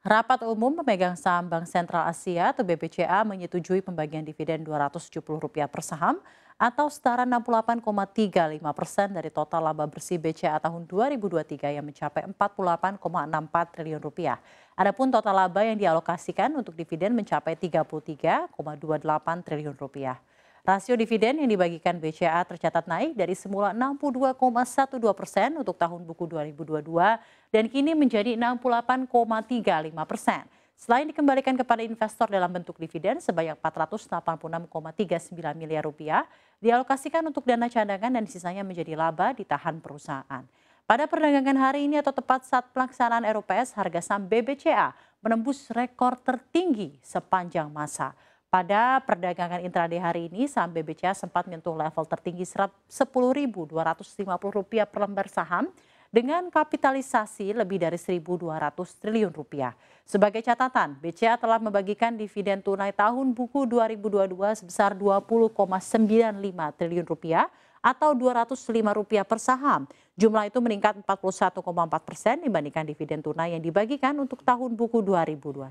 Rapat umum pemegang saham Bank Sentral Asia atau BBCA menyetujui pembagian dividen Rp270 per saham atau setara 68,35 persen dari total laba bersih BCA tahun 2023 yang mencapai 48,64 triliun rupiah. Adapun total laba yang dialokasikan untuk dividen mencapai 33,28 triliun rupiah. Rasio dividen yang dibagikan BCA tercatat naik dari semula 62,12 persen untuk tahun buku 2022 dan kini menjadi 68,35 persen. Selain dikembalikan kepada investor dalam bentuk dividen sebanyak 486,39 miliar rupiah, dialokasikan untuk dana cadangan dan sisanya menjadi laba ditahan perusahaan. Pada perdagangan hari ini atau tepat saat pelaksanaan RUPS, harga saham BBCA menembus rekor tertinggi sepanjang masa. Pada perdagangan intraday hari ini, saham BBCA sempat menyentuh level tertinggi Rp10.250 per lembar saham dengan kapitalisasi lebih dari 1.200 triliun rupiah. Sebagai catatan, BCA telah membagikan dividen tunai tahun buku 2022 sebesar 20,95 triliun rupiah atau Rp205 per saham. Jumlah itu meningkat 41,4 persen dibandingkan dividen tunai yang dibagikan untuk tahun buku 2021.